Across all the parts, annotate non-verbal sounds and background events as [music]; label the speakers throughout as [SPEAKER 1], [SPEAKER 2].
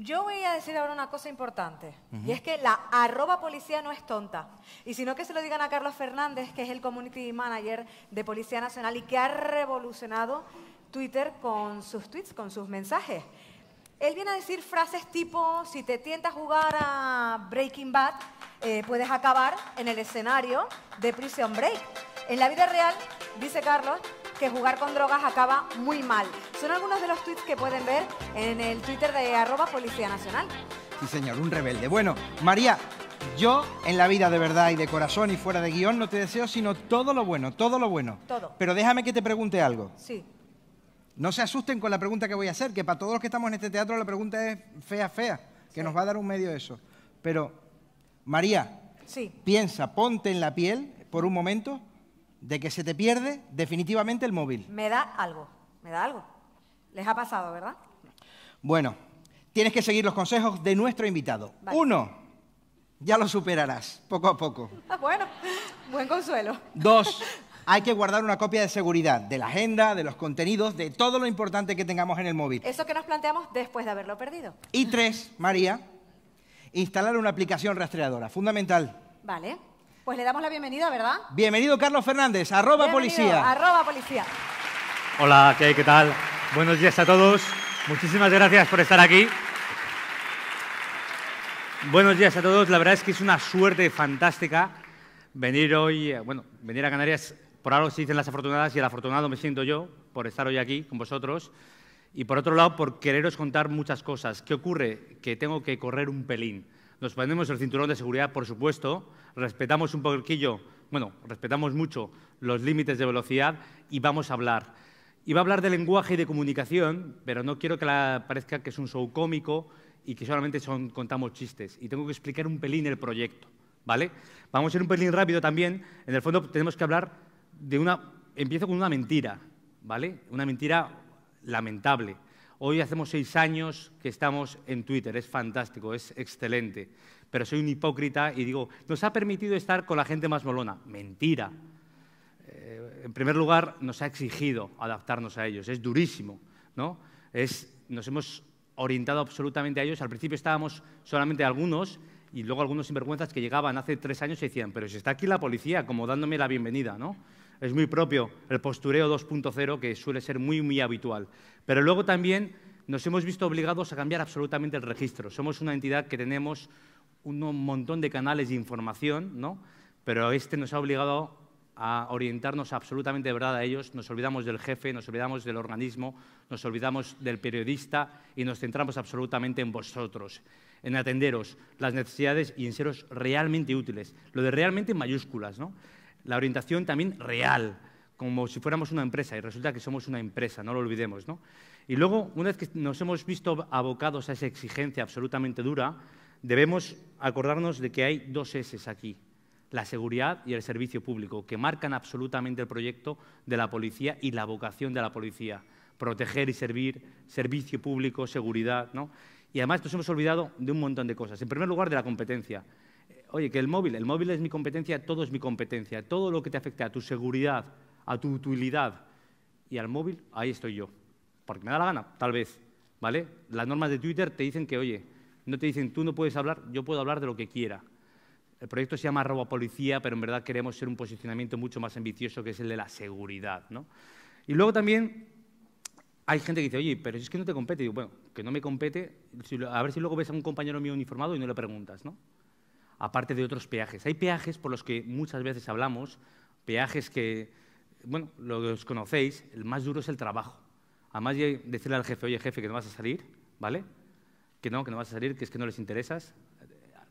[SPEAKER 1] Yo voy a decir ahora una cosa importante, y es que la arroba policía no es tonta, y sino que se lo digan a Carlos Fernández, que es el community manager de Policía Nacional y que ha revolucionado Twitter con sus tweets, con sus mensajes. Él viene a decir frases tipo, si te tientas a jugar a Breaking Bad, eh, puedes acabar en el escenario de Prison Break. En la vida real, dice Carlos, que jugar con drogas acaba muy mal. Son algunos de los tweets que pueden ver en el Twitter de arroba Policía Nacional. Sí, señor, un rebelde. Bueno, María, yo en la vida de verdad y de corazón y fuera de guión no te deseo sino todo lo bueno, todo lo bueno. Todo. Pero déjame que te pregunte algo. Sí. No se asusten con la pregunta que voy a hacer, que para todos los que estamos en este teatro la pregunta es fea, fea, que nos va a dar un medio eso. Pero, María, sí. piensa, ponte en la piel por un momento de que se te pierde definitivamente el móvil. Me da algo, me da algo. Les ha pasado, ¿verdad? Bueno, tienes que seguir los consejos de nuestro invitado. Uno, ya lo superarás, poco a poco. [laughs] bueno, buen consuelo. Dos, [laughs] hay que guardar una copia de seguridad de la agenda, de los contenidos, de todo lo importante que tengamos en el móvil. Eso que nos planteamos después de haberlo perdido. Y tres, María, instalar una aplicación rastreadora, fundamental. Vale. Pues le damos la bienvenida, ¿verdad? Bienvenido, Carlos Fernández, arroba policía. Hola, ¿qué, ¿qué tal? Buenos días a todos. Muchísimas gracias por estar aquí. Buenos días a todos. La verdad es que es una suerte fantástica venir hoy, eh, bueno, venir a Canarias. Por algo se dicen las afortunadas y el afortunado me siento yo por estar hoy aquí con vosotros. Y por otro lado, por quereros contar muchas cosas. ¿Qué ocurre? Que tengo que correr un pelín. Nos ponemos el cinturón de seguridad, por supuesto, respetamos un poquillo, bueno, respetamos mucho los límites de velocidad y vamos a hablar. Y va a hablar de lenguaje y de comunicación, pero no quiero que parezca que es un show cómico y que solamente contamos chistes. Y tengo que explicar un pelín el proyecto, ¿vale? Vamos a ir un pelín rápido también. En el fondo tenemos que hablar de una... Empiezo con una mentira, ¿vale? Una mentira lamentable. Hoy hacemos seis años que estamos en Twitter, es fantástico, es excelente. Pero soy un hipócrita y digo, nos ha permitido estar con la gente más molona. Mentira. Eh, en primer lugar, nos ha exigido adaptarnos a ellos, es durísimo. ¿no? nos hemos orientado absolutamente a ellos. Al principio estábamos solamente algunos y luego algunos sinvergüenzas que llegaban hace tres años y decían, pero si está aquí la policía, como dándome la bienvenida. ¿no? es muy propio el postureo 2.0, que suele ser muy, muy habitual. Pero luego también nos hemos visto obligados a cambiar absolutamente el registro. Somos una entidad que tenemos un montón de canales de información, ¿no? pero este nos ha obligado a orientarnos absolutamente de verdad a ellos, nos olvidamos del jefe, nos olvidamos del organismo, nos olvidamos del periodista y nos centramos absolutamente en vosotros, en atenderos las necesidades y en seros realmente útiles. Lo de realmente en mayúsculas, ¿no? la orientación también real, como si fuéramos una empresa, y resulta que somos una empresa, no lo olvidemos. Y luego, una vez que nos hemos visto abocados a esa exigencia absolutamente dura, debemos acordarnos de que hay dos S aquí, la seguridad y el servicio público, que marcan absolutamente el proyecto de la policía y la vocación de la policía. Proteger y servir, servicio público, seguridad. ¿no? Y además nos hemos olvidado de un montón de cosas. En primer lugar, de la competencia oye, que el móvil, el móvil es mi competencia, todo es mi competencia, todo lo que te afecte a tu seguridad, a tu utilidad y al móvil, ahí estoy yo. Porque me da la gana, tal vez, ¿vale? Las normas de Twitter te dicen que, oye, no te dicen tú no puedes hablar, yo puedo hablar de lo que quiera. El proyecto se llama Robo Policía, pero en verdad queremos ser un posicionamiento mucho más ambicioso que es el de la seguridad, ¿no? Y luego también hay gente que dice, oye, pero es que no te compete. digo, bueno, que no me compete, a ver si luego ves a un compañero mío uniformado y no le preguntas, ¿no? aparte de otros peajes. Hay peajes por los que muchas veces hablamos, peajes que, bueno, los conocéis, el más duro es el trabajo. Además de decirle al jefe, oye jefe, que no vas a salir, ¿vale? Que no, que no vas a salir, que es que no les interesas.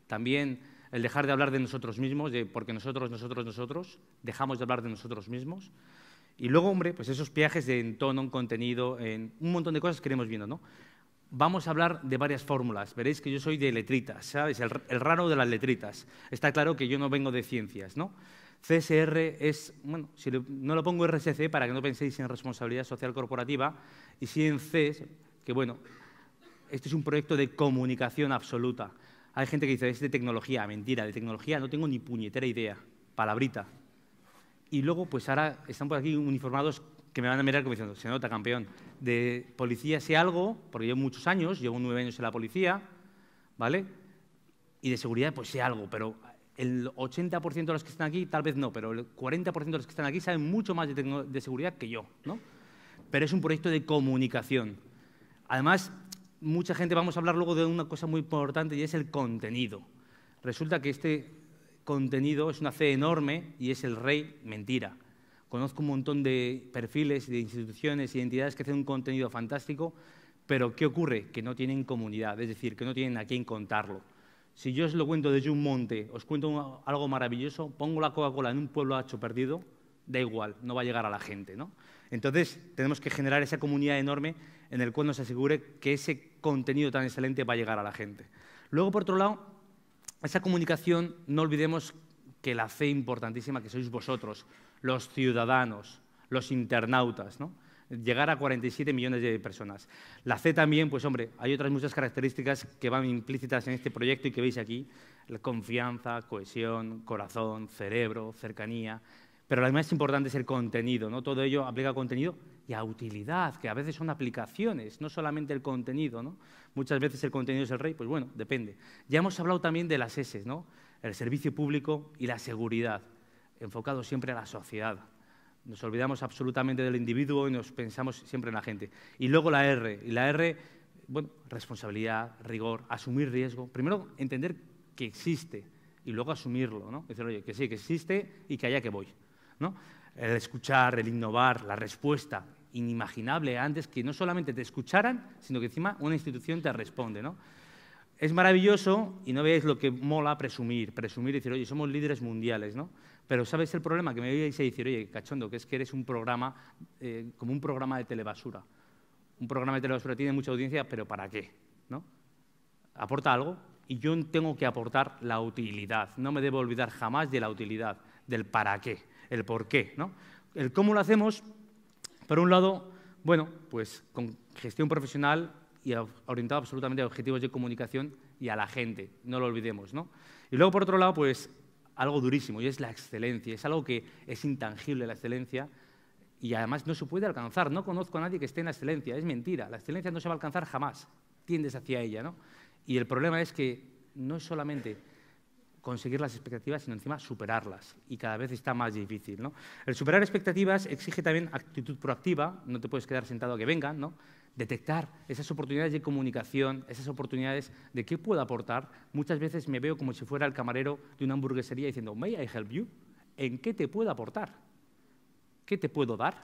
[SPEAKER 1] También el dejar de hablar de nosotros mismos, de porque nosotros, nosotros, nosotros, dejamos de hablar de nosotros mismos. Y luego, hombre, pues esos peajes en tono, en contenido, en un montón de cosas que iremos viendo, ¿no? vamos a hablar de varias fórmulas. Veréis que yo soy de letritas, ¿sabes? El, raro de las letritas. Está claro que yo no vengo de ciencias, ¿no? CSR es, bueno, si no lo pongo RSC para que no penséis en responsabilidad social corporativa, y sí en C, que bueno, este es un proyecto de comunicación absoluta. Hay gente que dice, es de tecnología, mentira, de tecnología no tengo ni puñetera idea, palabrita. Y luego, pues ahora están por aquí uniformados que me van a mirar como diciendo, se nota, campeón. De policía sé algo, porque llevo muchos años, llevo nueve años en la policía, ¿vale? Y de seguridad, pues sé algo, pero el 80% de los que están aquí, tal vez no, pero el 40% de los que están aquí saben mucho más de, seguridad que yo, ¿no? Pero es un proyecto de comunicación. Además, mucha gente, vamos a hablar luego de una cosa muy importante y es el contenido. Resulta que este contenido es una C enorme y es el rey mentira. Conozco un montón de perfiles, de instituciones y entidades que hacen un contenido fantástico, pero ¿qué ocurre? Que no tienen comunidad, es decir, que no tienen a quién contarlo. Si yo os lo cuento desde un monte, os cuento algo maravilloso, pongo la Coca-Cola en un pueblo hacho perdido, da igual, no va a llegar a la gente. Entonces, tenemos que generar esa comunidad enorme en el cual nos asegure que ese contenido tan excelente va a llegar a la gente. Luego, por otro lado, esa comunicación, no olvidemos que la fe importantísima que sois vosotros, los ciudadanos, los internautas, ¿no? llegar a 47 millones de personas. La C también, pues hombre, hay otras muchas características que van implícitas en este proyecto y que veis aquí, la confianza, cohesión, corazón, cerebro, cercanía, pero lo más importante es el contenido, ¿no? Todo ello aplica a contenido y a utilidad, que a veces son aplicaciones, no solamente el contenido, ¿no? Muchas veces el contenido es el rey, pues bueno, depende. Ya hemos hablado también de las S, ¿no? El servicio público y la seguridad enfocado siempre a la sociedad. Nos olvidamos absolutamente del individuo y nos pensamos siempre en la gente. Y luego la R. Y la R, bueno, responsabilidad, rigor, asumir riesgo. Primero, entender que existe y luego asumirlo, ¿no? Decir, oye, que sí, que existe y que allá que voy, ¿no? El escuchar, el innovar, la respuesta inimaginable antes que no solamente te escucharan, sino que encima una institución te responde, ¿no? Es maravilloso y no veáis lo que mola presumir, presumir y decir, oye, somos líderes mundiales, ¿no? Pero ¿sabes el problema? Que me vais a decir, oye, cachondo, que es que eres un programa, eh, como un programa de telebasura. Un programa de telebasura tiene mucha audiencia, pero ¿para qué? ¿No? ¿Aporta algo? Y yo tengo que aportar la utilidad. No me debo olvidar jamás de la utilidad, del para qué, el por qué. ¿no? El cómo lo hacemos, por un lado, bueno, pues con gestión profesional y orientado absolutamente a objetivos de comunicación y a la gente, no lo olvidemos. ¿no? Y luego, por otro lado, pues algo durísimo y es la excelencia. Es algo que es intangible la excelencia y además no se puede alcanzar. No conozco a nadie que esté en la excelencia. Es mentira. La excelencia no se va a alcanzar jamás. Tiendes hacia ella, ¿no? Y el problema es que no es solamente conseguir las expectativas, sino encima superarlas. Y cada vez está más difícil. ¿no? El superar expectativas exige también actitud proactiva, no te puedes quedar sentado a que vengan, ¿no? detectar esas oportunidades de comunicación, esas oportunidades de qué puedo aportar. Muchas veces me veo como si fuera el camarero de una hamburguesería diciendo, ¿May I help you? ¿En qué te puedo aportar? ¿Qué te puedo dar?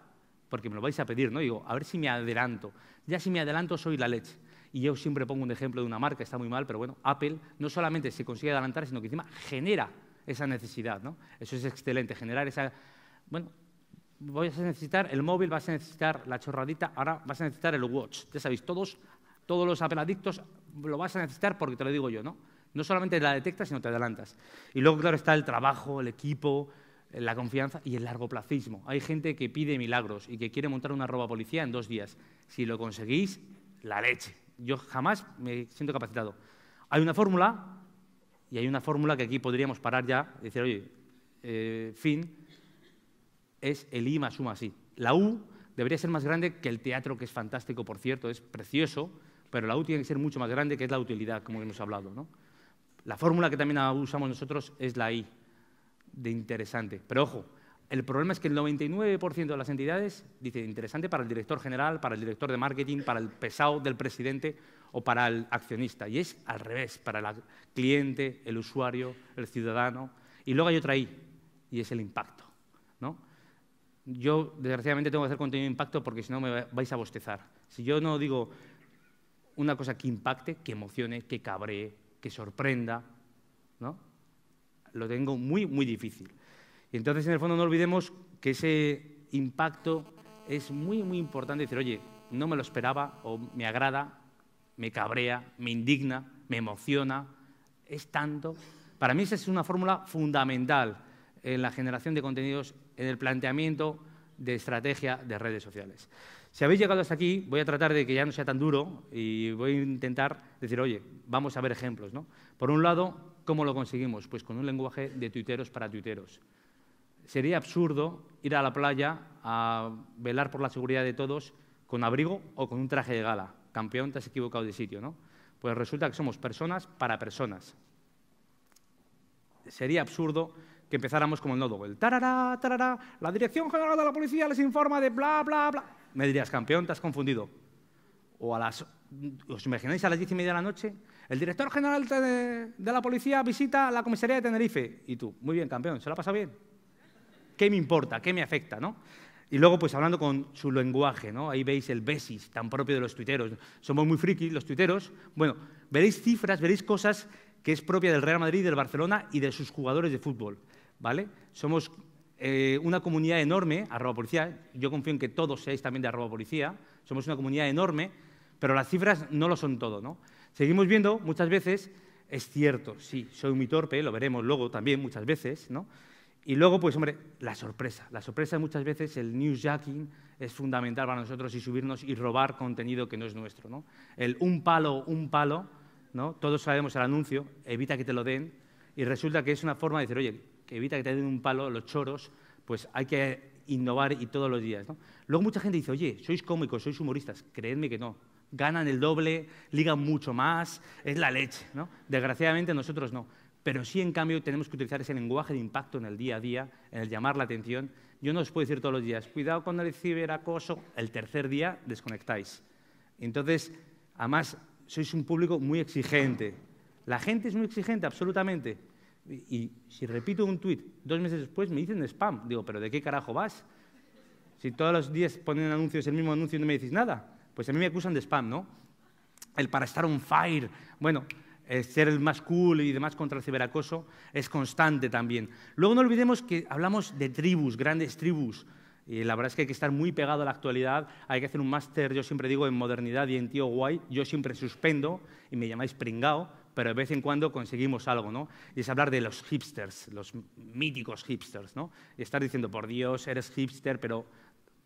[SPEAKER 1] Porque me lo vais a pedir, ¿no? digo, a ver si me adelanto. Ya si me adelanto soy la leche. Y yo siempre pongo un ejemplo de una marca, está muy mal, pero bueno, Apple no solamente se consigue adelantar, sino que encima genera esa necesidad. ¿no? Eso es excelente, generar esa... Bueno, vas a necesitar el móvil, vas a necesitar la chorradita, ahora vas a necesitar el watch. Ya sabéis, todos, todos los Apple lo vas a necesitar porque te lo digo yo, ¿no? No solamente la detectas, sino te adelantas. Y luego, claro, está el trabajo, el equipo, la confianza y el largoplacismo. Hay gente que pide milagros y que quiere montar una roba policía en dos días. Si lo conseguís, la leche yo jamás me siento capacitado. Hay una fórmula, y hay una fórmula que aquí podríamos parar ya y decir, oye, eh, fin, es el I más U más La U debería ser más grande que el teatro, que es fantástico, por cierto, es precioso, pero la U tiene que ser mucho más grande, que es la utilidad, como hemos hablado. ¿no? La fórmula que también usamos nosotros es la I, de interesante. Pero ojo, el problema es que el 99% de las entidades dice interesante para el director general, para el director de marketing, para el pesado del presidente o para el accionista. Y es al revés, para el cliente, el usuario, el ciudadano. Y luego hay otra ahí y es el impacto. Yo, desgraciadamente, tengo que hacer contenido de impacto porque si no me vais a bostezar. Si yo no digo una cosa que impacte, que emocione, que cabree, que sorprenda, lo tengo muy, muy difícil. Y entonces, en el fondo, no olvidemos que ese impacto es muy, muy importante. Decir, oye, no me lo esperaba, o me agrada, me cabrea, me indigna, me emociona, es tanto. Para mí esa es una fórmula fundamental en la generación de contenidos, en el planteamiento de estrategia de redes sociales. Si habéis llegado hasta aquí, voy a tratar de que ya no sea tan duro y voy a intentar decir, oye, vamos a ver ejemplos. ¿no? Por un lado, ¿cómo lo conseguimos? Pues con un lenguaje de tuiteros para tuiteros sería absurdo ir a la playa a velar por la seguridad de todos con abrigo o con un traje de gala. Campeón, te has equivocado de sitio, ¿no? Pues resulta que somos personas para personas. Sería absurdo que empezáramos como el nodo, el tarará, tarará, la Dirección General de la Policía les informa de bla, bla, bla. Me dirías, campeón, te has confundido. O a las, ¿os imagináis a las diez y media de la noche? El director general de, la policía visita la comisaría de Tenerife. Y tú, muy bien, campeón, ¿se la pasa bien? ¿Qué me importa? ¿Qué me afecta? ¿no? Y luego, pues hablando con su lenguaje, ¿no? Ahí veis el besis tan propio de los tuiteros. Somos muy frikis los tuiteros. Bueno, veréis cifras, veréis cosas que es propia del Real Madrid, del Barcelona y de sus jugadores de fútbol, ¿vale? Somos eh, una comunidad enorme, arroba policía, yo confío en que todos seáis también de arroba policía, somos una comunidad enorme, pero las cifras no lo son todo, ¿no? Seguimos viendo muchas veces, es cierto, sí, soy muy torpe, lo veremos luego también muchas veces, ¿no? Y luego, pues hombre, la sorpresa. La sorpresa muchas veces, el newsjacking es fundamental para nosotros y subirnos y robar contenido que no es nuestro. ¿no? El un palo, un palo, ¿no? todos sabemos el anuncio, evita que te lo den, y resulta que es una forma de decir, oye, evita que te den un palo, los choros, pues hay que innovar y todos los días. ¿no? Luego mucha gente dice, oye, sois cómicos, sois humoristas, creedme que no. Ganan el doble, ligan mucho más, es la leche. ¿no? Desgraciadamente nosotros no pero sí en cambio tenemos que utilizar ese lenguaje de impacto en el día a día, en el llamar la atención. Yo no os puedo decir todos los días, cuidado con el ciberacoso, el tercer día desconectáis. Entonces, además, sois un público muy exigente. La gente es muy exigente, absolutamente. Y, si repito un tuit, dos meses después me dicen spam. Digo, ¿pero de qué carajo vas? Si todos los días ponen anuncios, el mismo anuncio y no me decís nada, pues a mí me acusan de spam, ¿no? El para estar un fire. Bueno, eh, ser el más cool y demás contra el ciberacoso es constante también. Luego no olvidemos que hablamos de tribus, grandes tribus. Y la verdad es que hay que estar muy pegado a la actualidad. Hay que hacer un máster, yo siempre digo, en modernidad y en tío guay. Yo siempre suspendo y me llamáis pringao, pero de vez en cuando conseguimos algo, ¿no? Y es hablar de los hipsters, los míticos hipsters, ¿no? Y estar diciendo, por Dios, eres hipster, pero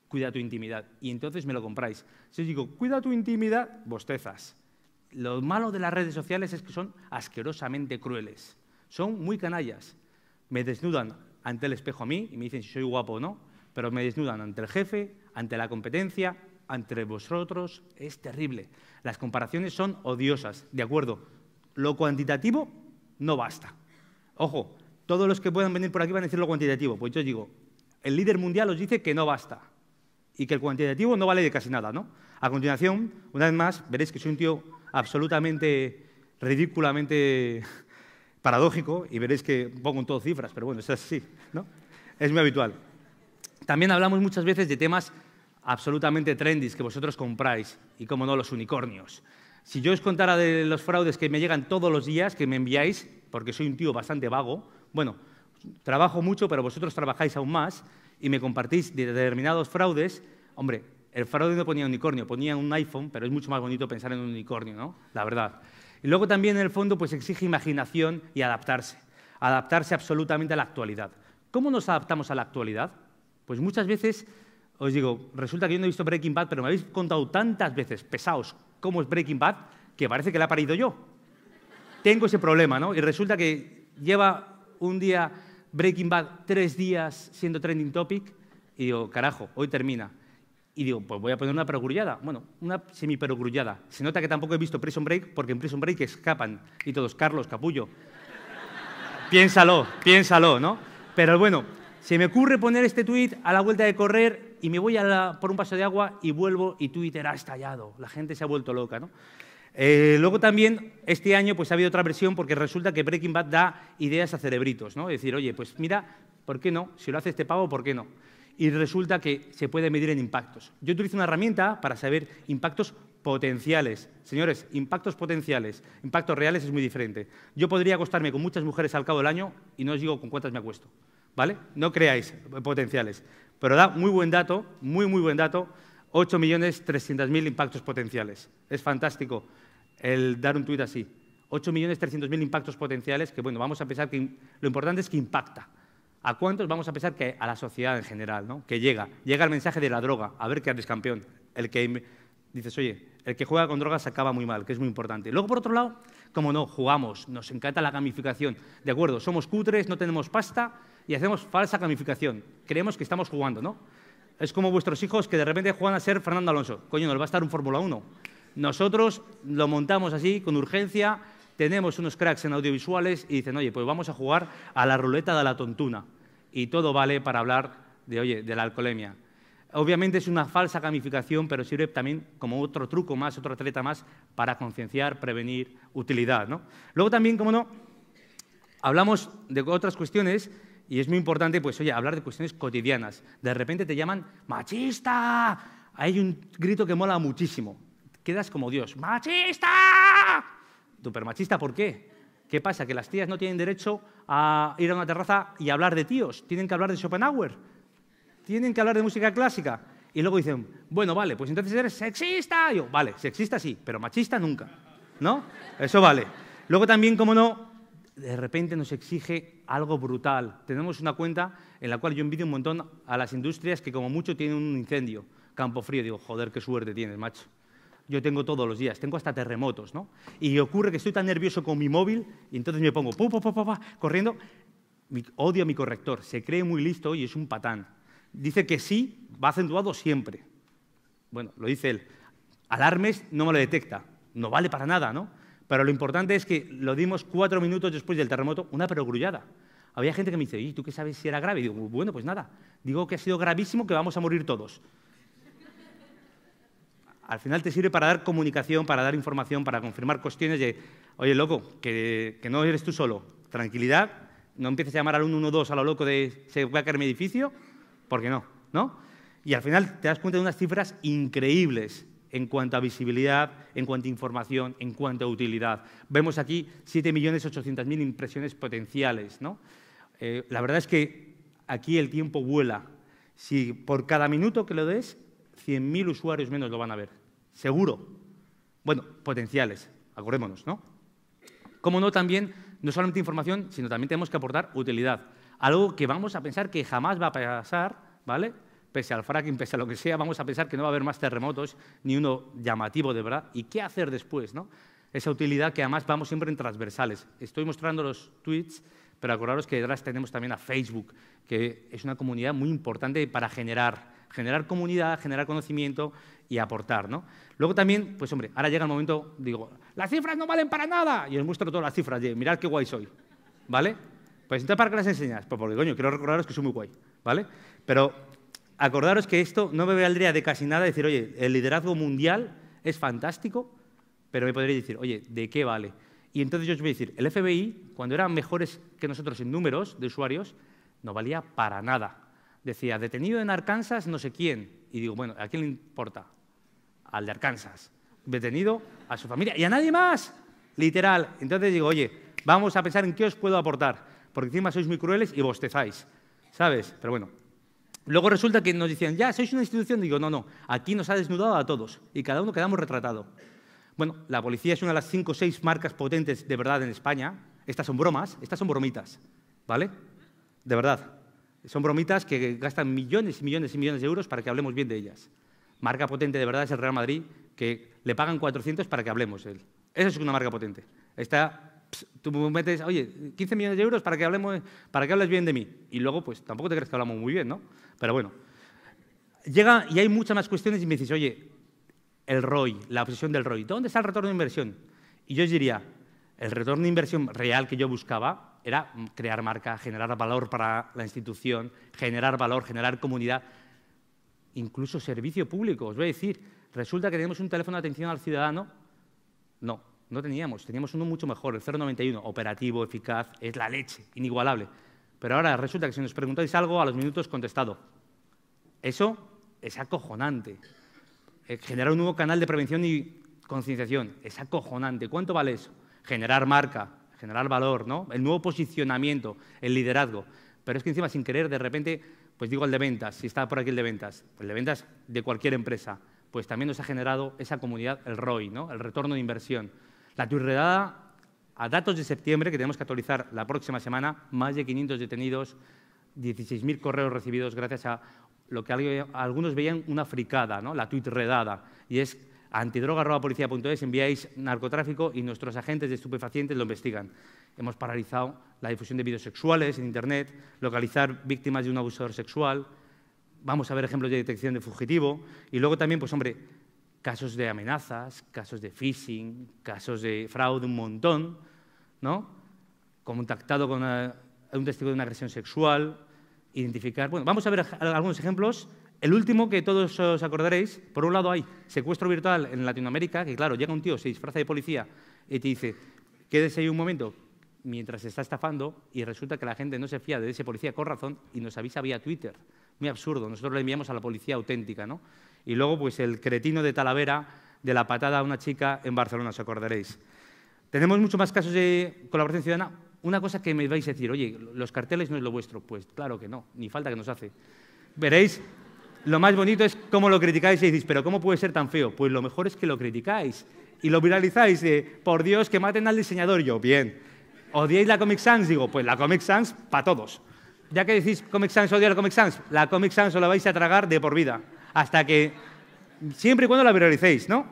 [SPEAKER 1] cuida tu intimidad. Y entonces me lo compráis. Si os digo, cuida tu intimidad, bostezas lo malo de las redes sociales es que son asquerosamente crueles. Son muy canallas. Me desnudan ante el espejo a mí y me dicen si soy guapo o no, pero me desnudan ante el jefe, ante la competencia, ante vosotros. Es terrible. Las comparaciones son odiosas, de acuerdo. Lo cuantitativo no basta. Ojo, todos los que puedan venir por aquí van a decir lo cuantitativo. Pues yo digo, el líder mundial os dice que no basta y que el cuantitativo no vale de casi nada, A continuación, una vez más, veréis que soy un tío absolutamente, ridículamente paradójico, y veréis que pongo en todo cifras, pero bueno, es así, ¿no? Es muy habitual. También hablamos muchas veces de temas absolutamente trendy que vosotros compráis, y como no, los unicornios. Si yo os contara de los fraudes que me llegan todos los días, que me enviáis, porque soy un tío bastante vago, bueno, trabajo mucho, pero vosotros trabajáis aún más, y me compartís determinados fraudes, hombre, el fraude no ponía unicornio, ponía un iPhone, pero es mucho más bonito pensar en un unicornio, ¿no? La verdad. Y luego también en el fondo pues exige imaginación y adaptarse, adaptarse absolutamente a la actualidad. ¿Cómo nos adaptamos a la actualidad? Pues muchas veces, os digo, resulta que yo no he visto Breaking Bad, pero me habéis contado tantas veces, pesados, cómo es Breaking Bad, que parece que la he parido yo. Tengo ese problema, ¿no? Y resulta que lleva un día Breaking Bad tres días siendo trending topic y digo, carajo, hoy termina. Y digo, pues voy a poner una perogrullada. Bueno, una semi-perogrullada. Se nota que tampoco he visto Prison Break porque en Prison Break escapan. Y todos, Carlos, capullo. [laughs] piénsalo, piénsalo, ¿no? Pero bueno, se me ocurre poner este tweet a la vuelta de correr y me voy a por un paso de agua y vuelvo y Twitter ha estallado. La gente se ha vuelto loca, ¿no? Eh, luego también, este año pues ha habido otra versión porque resulta que Breaking Bad da ideas a cerebritos, ¿no? Es decir, oye, pues mira, ¿por qué no? Si lo hace este pavo, ¿por qué no? y resulta que se puede medir en impactos. Yo utilizo una herramienta para saber impactos potenciales. Señores, impactos potenciales, impactos reales es muy diferente. Yo podría acostarme con muchas mujeres al cabo del año y no os digo con cuántas me acuesto. ¿Vale? No creáis potenciales. Pero da muy buen dato, muy, muy buen dato, 8.300.000 impactos potenciales. Es fantástico el dar un tuit así. 8.300.000 impactos potenciales, que bueno, vamos a pensar que lo importante es que impacta. ¿A cuántos vamos a pensar que a la sociedad en general, ¿no? que llega? Llega el mensaje de la droga, a ver qué eres campeón. El que dices, oye, el que juega con drogas acaba muy mal, que es muy importante. Luego, por otro lado, como no, jugamos, nos encanta la gamificación. De acuerdo, somos cutres, no tenemos pasta y hacemos falsa gamificación. Creemos que estamos jugando, ¿no? Es como vuestros hijos que de repente juegan a ser Fernando Alonso. Coño, nos va a estar un Fórmula 1. Nosotros lo montamos así, con urgencia, tenemos unos cracks en audiovisuales y dicen, oye, pues vamos a jugar a la ruleta de la tontuna. Y todo vale para hablar de, oye, de la alcoholemia. Obviamente es una falsa gamificación, pero sirve también como otro truco más, otro atleta más para concienciar, prevenir, utilidad. ¿no? Luego también, como no, hablamos de otras cuestiones y es muy importante, pues, oye, hablar de cuestiones cotidianas. De repente te llaman machista. Hay un grito que mola muchísimo. Quedas como Dios, machista machista, ¿por qué? ¿Qué pasa? ¿Que las tías no tienen derecho a ir a una terraza y hablar de tíos? ¿Tienen que hablar de Schopenhauer? ¿Tienen que hablar de música clásica? Y luego dicen, bueno, vale, pues entonces eres sexista. yo, vale, sexista sí, pero machista nunca. ¿No? Eso vale. Luego también, como no, de repente nos exige algo brutal. Tenemos una cuenta en la cual yo envidio un montón a las industrias que como mucho tienen un incendio, campo frío. Digo, joder, qué suerte tienes, macho yo tengo todos los días, tengo hasta terremotos, ¿no? Y ocurre que estoy tan nervioso con mi móvil y entonces me pongo pum, corriendo. odio a mi corrector, se cree muy listo y es un patán. Dice que sí, va acentuado siempre. Bueno, lo dice él. Alarmes no me lo detecta, no vale para nada, ¿no? Pero lo importante es que lo dimos cuatro minutos después del terremoto, una perogrullada. Había gente que me dice, ¿y tú qué sabes si era grave? Y digo, bueno, pues nada. Digo que ha sido gravísimo, que vamos a morir todos al final te sirve para dar comunicación, para dar información, para confirmar cuestiones de, oye, loco, que, no eres tú solo. Tranquilidad, no empieces a llamar al 112 a lo loco de se va a caer mi edificio, porque no, ¿no? Y al final te das cuenta de unas cifras increíbles en cuanto a visibilidad, en cuanto a información, en cuanto a utilidad. Vemos aquí 7.800.000 impresiones potenciales. ¿no? Eh, la verdad es que aquí el tiempo vuela. Si por cada minuto que lo des, 100.000 usuarios menos lo van a ver seguro. Bueno, potenciales, acordémonos, ¿no? Como no, también, no solamente información, sino también tenemos que aportar utilidad. Algo que vamos a pensar que jamás va a pasar, ¿vale? Pese al fracking, pese a lo que sea, vamos a pensar que no va a haber más terremotos, ni uno llamativo de verdad. ¿Y qué hacer después, no? Esa utilidad que además vamos siempre en transversales. Estoy mostrando los tweets, pero acordaros que detrás tenemos también a Facebook, que es una comunidad muy importante para generar generar comunidad, generar conocimiento y aportar, ¿no? Luego también, pues hombre, ahora llega el momento, digo, las cifras no valen para nada, y os muestro todas las cifras, mirad qué guay soy, ¿vale? Pues entonces, ¿para qué las enseñas? Pues porque, coño, quiero recordaros que soy muy guay, ¿vale? Pero acordaros que esto no me valdría de casi nada decir, oye, el liderazgo mundial es fantástico, pero me podréis decir, oye, ¿de qué vale? Y entonces yo os voy a decir, el FBI, cuando eran mejores que nosotros en números de usuarios, no valía para nada decía, detenido en Arkansas no sé quién. Y digo, bueno, ¿a quién le importa? Al de Arkansas. Detenido a su familia y a nadie más, literal. Entonces digo, oye, vamos a pensar en qué os puedo aportar, porque encima sois muy crueles y bostezáis, ¿sabes? Pero bueno. Luego resulta que nos decían, ya, sois una institución. Digo, no, no, aquí nos ha desnudado a todos y cada uno quedamos retratado. Bueno, la policía es una de las cinco o seis marcas potentes de verdad en España. Estas son bromas, estas son bromitas, ¿vale? De verdad. Son bromitas que gastan millones y millones y millones de euros para que hablemos bien de ellas. Marca potente de verdad es el Real Madrid, que le pagan 400 para que hablemos él. Esa es una marca potente. Está, tú metes, oye, 15 millones de euros para que, hablemos, para que hables bien de mí. Y luego, pues tampoco te crees que hablamos muy bien, ¿no? Pero bueno. Llega y hay muchas más cuestiones y me dices, oye, el ROI, la obsesión del ROI, ¿dónde está el retorno de inversión? Y yo diría, el retorno de inversión real que yo buscaba era crear marca, generar valor para la institución, generar valor, generar comunidad, incluso servicio público. Os voy a decir, resulta que tenemos un teléfono de atención al ciudadano. No, no teníamos, teníamos uno mucho mejor, el 091, operativo, eficaz, es la leche, inigualable. Pero ahora resulta que si nos preguntáis algo, a los minutos contestado. Eso es acojonante. Eh, generar un nuevo canal de prevención y concienciación es acojonante. ¿Cuánto vale eso? Generar marca, generar valor, el nuevo posicionamiento, el liderazgo. Pero es que encima, sin querer, de repente, pues digo el de ventas, si está por aquí el de ventas, pues el de ventas de cualquier empresa, pues también nos ha generado esa comunidad, el ROI, ¿no? el retorno de inversión. La redada a datos de septiembre, que tenemos que actualizar la próxima semana, más de 500 detenidos, 16.000 correos recibidos gracias a lo que algunos veían una fricada, ¿no? la tweet redada. Y es antidroga.policía.es, enviáis narcotráfico y nuestros agentes de estupefacientes lo investigan. Hemos paralizado la difusión de vídeos sexuales en Internet, localizar víctimas de un abusador sexual, vamos a ver ejemplos de detección de fugitivo y luego también, pues hombre, casos de amenazas, casos de phishing, casos de fraude, un montón, ¿no? Contactado con un testigo de una agresión sexual, identificar... Bueno, vamos a ver algunos ejemplos el último que todos os acordaréis, por un lado hay secuestro virtual en Latinoamérica, que claro, llega un tío, se disfraza de policía y te dice, quédese ahí un momento mientras se está estafando y resulta que la gente no se fía de ese policía con razón y nos avisa vía Twitter. Muy absurdo, nosotros le enviamos a la policía auténtica, ¿no? Y luego, pues el cretino de Talavera de la patada a una chica en Barcelona, os acordaréis. Tenemos muchos más casos de colaboración ciudadana. Una cosa que me vais a decir, oye, los carteles no es lo vuestro. Pues claro que no, ni falta que nos hace. Veréis lo más bonito es cómo lo criticáis y decís, pero ¿cómo puede ser tan feo? Pues lo mejor es que lo criticáis y lo viralizáis. De, por Dios, que maten al diseñador. Yo, bien. ¿Odiáis la Comic Sans? Digo, pues la Comic Sans para todos. Ya que decís Comic Sans, odia la Comic Sans, la Comic Sans os la vais a tragar de por vida. Hasta que, siempre y cuando la viralicéis, ¿no?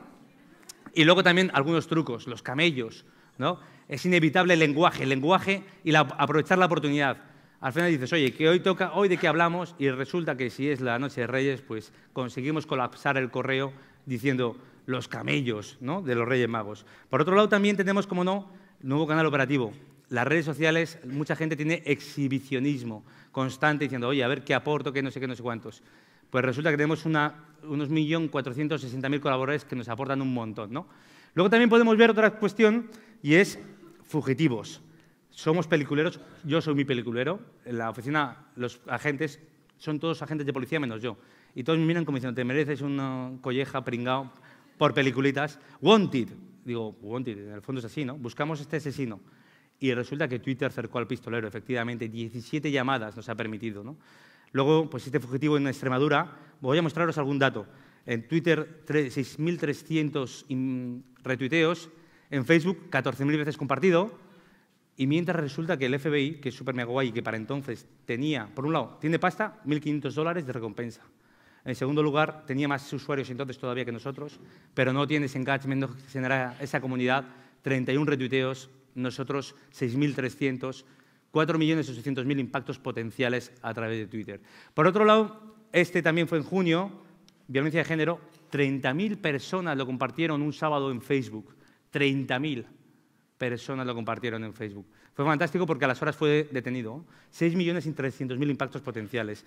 [SPEAKER 1] Y luego también algunos trucos, los camellos, ¿no? Es inevitable el lenguaje, el lenguaje y aprovechar la oportunidad al final dices, oye, que hoy toca, hoy de qué hablamos, y resulta que si es la noche de Reyes, pues conseguimos colapsar el correo diciendo los camellos ¿no? de los Reyes Magos. Por otro lado, también tenemos, como no, nuevo canal operativo. Las redes sociales, mucha gente tiene exhibicionismo constante diciendo, oye, a ver qué aporto, qué no sé qué, no sé cuántos. Pues resulta que tenemos cuatrocientos unos 1.460.000 colaboradores que nos aportan un montón. ¿no? Luego también podemos ver otra cuestión y es fugitivos somos peliculeros, yo soy mi peliculero, en la oficina los agentes son todos agentes de policía menos yo. Y todos me miran como diciendo, te mereces una colleja pringao por peliculitas. Wanted, digo, wanted, en el fondo es así, ¿no? Buscamos este asesino. Y resulta que Twitter cercó al pistolero, efectivamente, 17 llamadas nos ha permitido, ¿no? Luego, pues este fugitivo en Extremadura, voy a mostraros algún dato. En Twitter, 6.300 mm, retuiteos, en Facebook, 14.000 veces compartido, y mientras resulta que el FBI, que es super mega guay, que para entonces tenía, por un lado, tiene pasta, 1.500 dólares de recompensa. En segundo lugar, tenía más usuarios entonces todavía que nosotros, pero no tiene ese engagement, no genera esa comunidad, 31 retuiteos, nosotros 6.300, 4.800.000 impactos potenciales a través de Twitter. Por otro lado, este también fue en junio, violencia de género, 30.000 personas lo compartieron un sábado en Facebook, 30.000 personas lo compartieron en Facebook. Fue fantástico porque a las horas fue detenido. 6 millones y 300 mil impactos potenciales.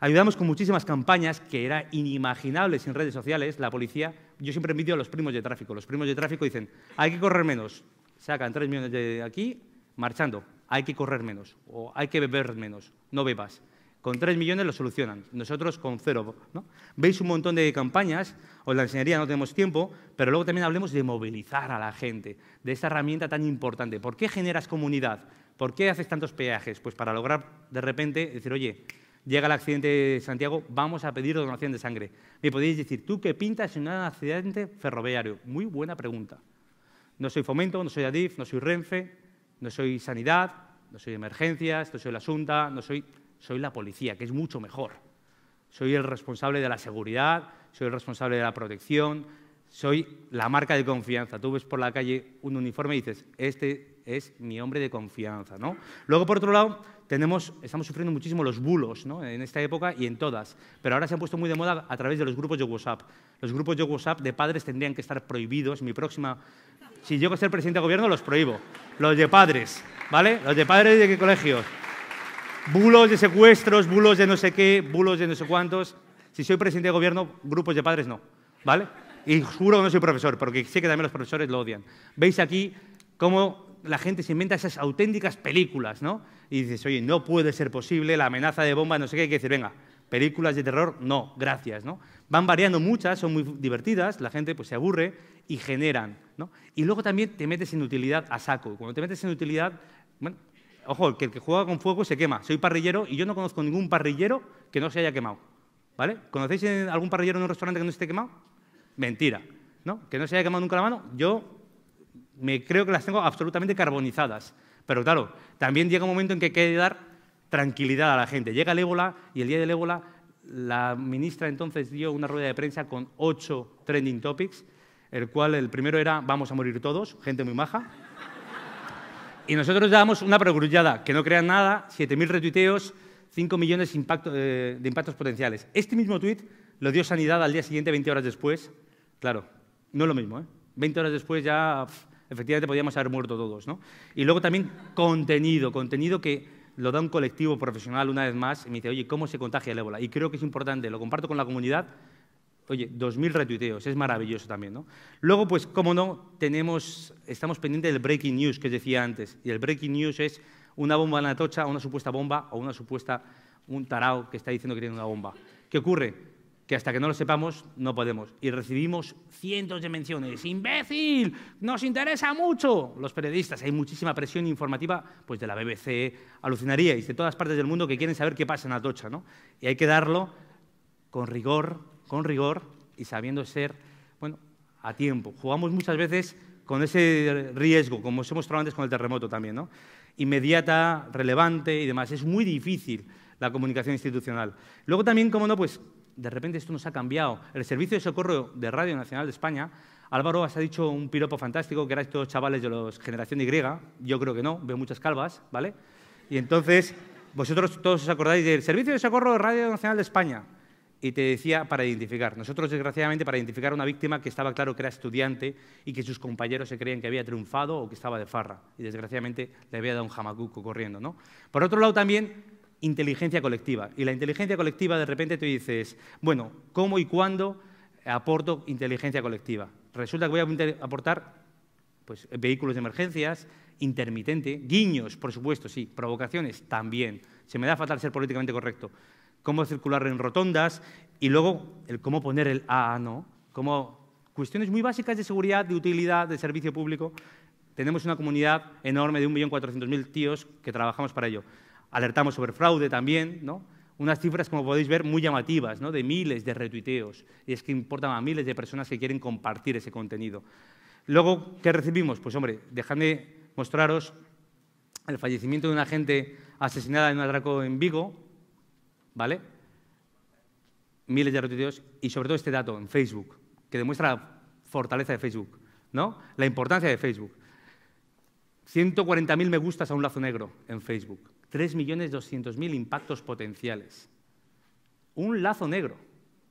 [SPEAKER 1] Ayudamos con muchísimas campañas que era inimaginable sin redes sociales. La policía, yo siempre envidio a los primos de tráfico. Los primos de tráfico dicen, hay que correr menos. Sacan 3 millones de aquí marchando. Hay que correr menos o hay que beber menos. No bebas. Con 3 millones lo solucionan, nosotros con cero. ¿no? Veis un montón de campañas, os la enseñaría, no tenemos tiempo, pero luego también hablemos de movilizar a la gente, de esta herramienta tan importante. ¿Por qué generas comunidad? ¿Por qué haces tantos peajes? Pues para lograr de repente decir, oye, llega el accidente de Santiago, vamos a pedir donación de sangre. Me podéis decir, ¿tú qué pintas en un accidente ferroviario? Muy buena pregunta. No soy Fomento, no soy Adif, no soy Renfe, no soy Sanidad, no soy Emergencias, no soy la Asunta, no soy soy la policía, que es mucho mejor. Soy el responsable de la seguridad, soy el responsable de la protección, soy la marca de confianza. Tú ves por la calle un uniforme y dices, este es mi hombre de confianza. ¿no? Luego, por otro lado, tenemos, estamos sufriendo muchísimo los bulos en esta época y en todas, pero ahora se han puesto muy de moda a través de los grupos de WhatsApp. Los grupos de WhatsApp de padres tendrían que estar prohibidos. Mi próxima, si yo a ser presidente de gobierno, los prohíbo. Los de padres, ¿vale? Los de padres de qué colegios bulos de secuestros, bulos de no sé qué, bulos de no sé cuántos. Si soy presidente de gobierno, grupos de padres no, ¿vale? Y juro que no soy profesor, porque sé que también los profesores lo odian. Veis aquí cómo la gente se inventa esas auténticas películas, ¿no? Y dices, oye, no puede ser posible, la amenaza de bomba, no sé qué, hay que decir, venga, películas de terror, no, gracias, ¿no? Van variando muchas, son muy divertidas, la gente pues se aburre y generan, ¿no? Y luego también te metes en utilidad a saco. Cuando te metes en utilidad, ojo, que el que juega con fuego se quema. Soy parrillero y yo no conozco ningún parrillero que no se haya quemado. ¿Vale? ¿Conocéis algún parrillero en un restaurante que no esté quemado? Mentira. ¿no? Que no se haya quemado nunca la mano. Yo me creo que las tengo absolutamente carbonizadas. Pero claro, también llega un momento en que hay que dar tranquilidad a la gente. Llega el ébola y el día del ébola la ministra entonces dio una rueda de prensa con ocho trending topics, el cual el primero era vamos a morir todos, gente muy maja. Y nosotros damos una progrullada, que no crean nada, 7.000 retuiteos, 5 millones eh, de, impactos potenciales. Este mismo tuit lo dio Sanidad al día siguiente, 20 horas después. Claro, no es lo mismo, ¿eh? 20 horas después ya efectivamente podíamos haber muerto todos, Y luego también contenido, contenido que lo da un colectivo profesional una vez más y me dice, oye, ¿cómo se contagia el ébola? Y creo que es importante, lo comparto con la comunidad, Oye, 2.000 retuiteos, es maravilloso también, ¿no? Luego, pues, cómo no, tenemos, estamos pendientes del breaking news que os decía antes. Y el breaking news es una bomba en la tocha, una supuesta bomba o una supuesta, un tarao que está diciendo que tiene una bomba. ¿Qué ocurre? Que hasta que no lo sepamos, no podemos. Y recibimos cientos de menciones. ¡Imbécil! ¡Nos interesa mucho! Los periodistas, hay muchísima presión informativa pues de la BBC, alucinaría y de todas partes del mundo que quieren saber qué pasa en la tocha, ¿no? Y hay que darlo con rigor, con rigor y sabiendo ser bueno, a tiempo. Jugamos muchas veces con ese riesgo, como os he antes con el terremoto también, ¿no? inmediata, relevante y demás. Es muy difícil la comunicación institucional. Luego también, como no, pues de repente esto nos ha cambiado. El Servicio de Socorro de Radio Nacional de España, Álvaro, ha dicho un piropo fantástico, que eran estos chavales de los generación Y, yo creo que no, veo muchas calvas, ¿vale? Y entonces, vosotros todos os acordáis del Servicio de Socorro de Radio Nacional de España, y te decía para identificar. Nosotros, desgraciadamente, para identificar a una víctima que estaba claro que era estudiante y que sus compañeros se creían que había triunfado o que estaba de farra. Y desgraciadamente le había dado un jamacuco corriendo. Por otro lado, también inteligencia colectiva. Y la inteligencia colectiva, de repente, tú dices, bueno, ¿cómo y cuándo aporto inteligencia colectiva? Resulta que voy a aportar pues, vehículos de emergencias, intermitente, guiños, por supuesto, sí, provocaciones también. Se me da fatal ser políticamente correcto cómo circular en rotondas y luego el cómo poner el A ¿no? Como cuestiones muy básicas de seguridad, de utilidad, de servicio público. Tenemos una comunidad enorme de 1.400.000 tíos que trabajamos para ello. Alertamos sobre fraude también, ¿no? Unas cifras, como podéis ver, muy llamativas, ¿no? de miles de retuiteos. Y es que importan a miles de personas que quieren compartir ese contenido. Luego, ¿qué recibimos? Pues hombre, dejadme mostraros el fallecimiento de una gente asesinada en un atraco en Vigo, ¿vale? Miles de retuiteos y sobre todo este dato en Facebook, que demuestra la fortaleza de Facebook, ¿no? La importancia de Facebook. 140.000 me gustas a un lazo negro en Facebook. 3.200.000 impactos potenciales. Un lazo negro.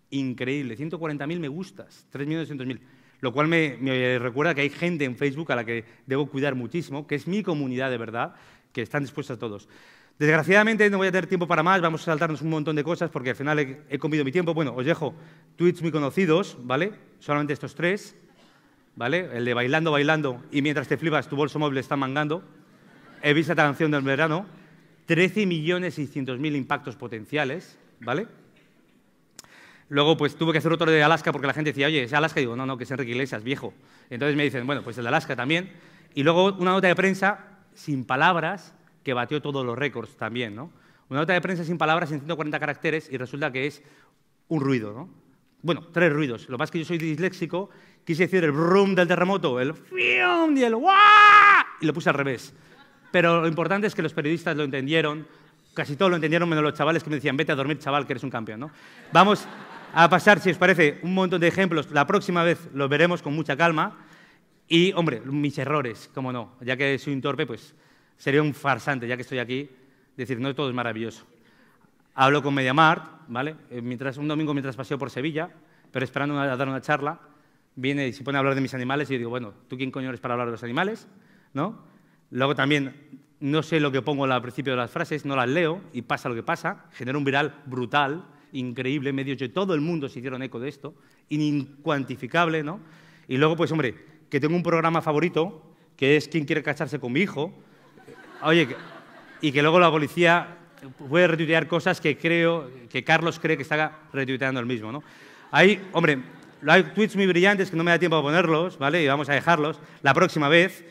[SPEAKER 1] Increíble. 140.000 me gustas. 3.200.000. Lo cual me, recuerda que hay gente en Facebook a la que debo cuidar muchísimo, que es mi comunidad de verdad, que están dispuestas a todos. Desgraciadamente no voy a tener tiempo para más, vamos a saltarnos un montón de cosas porque al final he, comido mi tiempo. Bueno, os dejo tweets muy conocidos, ¿vale? Solamente estos tres, ¿vale? El de bailando, bailando y mientras te flipas tu bolso móvil está mangando. He visto esta canción del verano. 13 millones y cientos mil impactos potenciales, ¿vale? Luego, pues tuve que hacer otro de Alaska porque la gente decía, oye, es Alaska. Y digo, no, no, que es Enrique Iglesias, viejo. Entonces me dicen, bueno, pues el de Alaska también. Y luego una nota de prensa sin palabras que batió todos los récords también. ¿no? Una nota de prensa sin palabras en 140 caracteres y resulta que es un ruido. ¿no? Bueno, tres ruidos. Lo más que yo soy disléxico, quise decir el brum del terremoto, el fium y el ¡Wah! y lo puse al revés. Pero lo importante es que los periodistas lo entendieron, casi todos lo entendieron, menos los chavales que me decían, vete a dormir, chaval, que eres un campeón. ¿no? Vamos a pasar, si os parece, un montón de ejemplos. La próxima vez los veremos con mucha calma. Y, hombre, mis errores, como no. Ya que soy un torpe, pues sería un farsante, ya que estoy aquí, decir, no todo es maravilloso. Hablo con Mediamart, ¿vale? Eh, mientras, un domingo mientras paseo por Sevilla, pero esperando a dar una charla, viene y se pone a hablar de mis animales y yo digo, bueno, ¿tú quién coño eres para hablar de los animales? ¿No? Luego también no sé lo que pongo al principio de las frases, no las leo y pasa lo que pasa, genera un viral brutal, increíble, medio que todo el mundo se hicieron eco de esto, incuantificable, ¿no? Y luego, pues hombre, que tengo un programa favorito, que es ¿Quién quiere cacharse con mi hijo? Oye, y que luego la policía puede retuitear cosas que creo, que Carlos cree que está retuiteando el mismo, ¿no? Hay, hombre, hay tweets muy brillantes que no me da tiempo a ponerlos, ¿vale? Y vamos a dejarlos la próxima vez.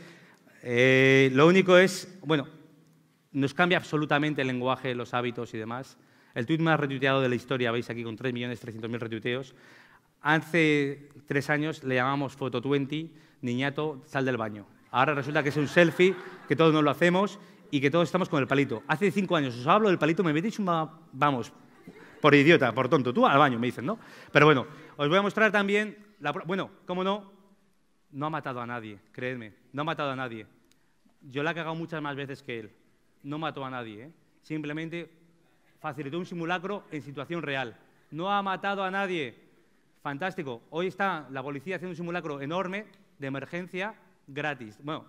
[SPEAKER 1] Eh, lo único es, bueno, nos cambia absolutamente el lenguaje, los hábitos y demás. El tweet más retuiteado de la historia, veis aquí con 3.300.000 retuiteos. Hace tres años le llamamos Foto20, Niñato, sal del baño. Ahora resulta que es un selfie, que todos nos lo hacemos y que todos estamos con el palito. Hace cinco años os hablo del palito, me metéis un... Vamos, por idiota, por tonto. Tú al baño, me dicen, ¿no? Pero bueno, os voy a mostrar también... La, bueno, cómo no, no ha matado a nadie, creedme. No ha matado a nadie. Yo la he cagado muchas más veces que él. No mató a nadie, ¿eh? Simplemente facilitó un simulacro en situación real. No ha matado a nadie. Fantástico. Hoy está la policía haciendo un simulacro enorme de emergencia gratis. Bueno,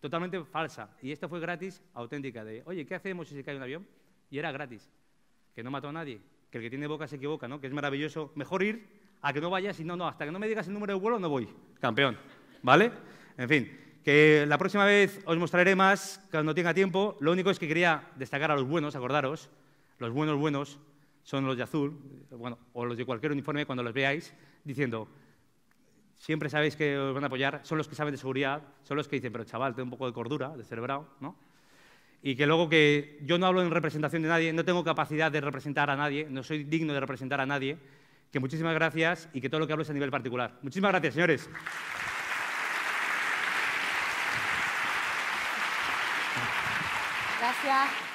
[SPEAKER 1] totalmente falsa. Y esta fue gratis, auténtica, de, oye, ¿qué hacemos si se cae un avión? Y era gratis, que no mató a nadie, que el que tiene boca se equivoca, ¿no? Que es maravilloso, mejor ir a que no vayas y no, no, hasta que no me digas el número de vuelo no voy, campeón, ¿vale? En fin, que la próxima vez os mostraré más cuando tenga tiempo. Lo único es que quería destacar a los buenos, acordaros, los buenos buenos son los de azul, o los de cualquier uniforme cuando los veáis, diciendo, siempre sabéis que os van a apoyar, son los que saben de seguridad, son los que dicen, pero chaval, tengo un poco de cordura, de cerebrado, ¿no? Y que luego que yo no hablo en representación de nadie, no tengo capacidad de representar a nadie, no soy digno de representar a nadie, que muchísimas gracias y que todo lo que hablo es a nivel particular. Muchísimas gracias, señores. Gracias.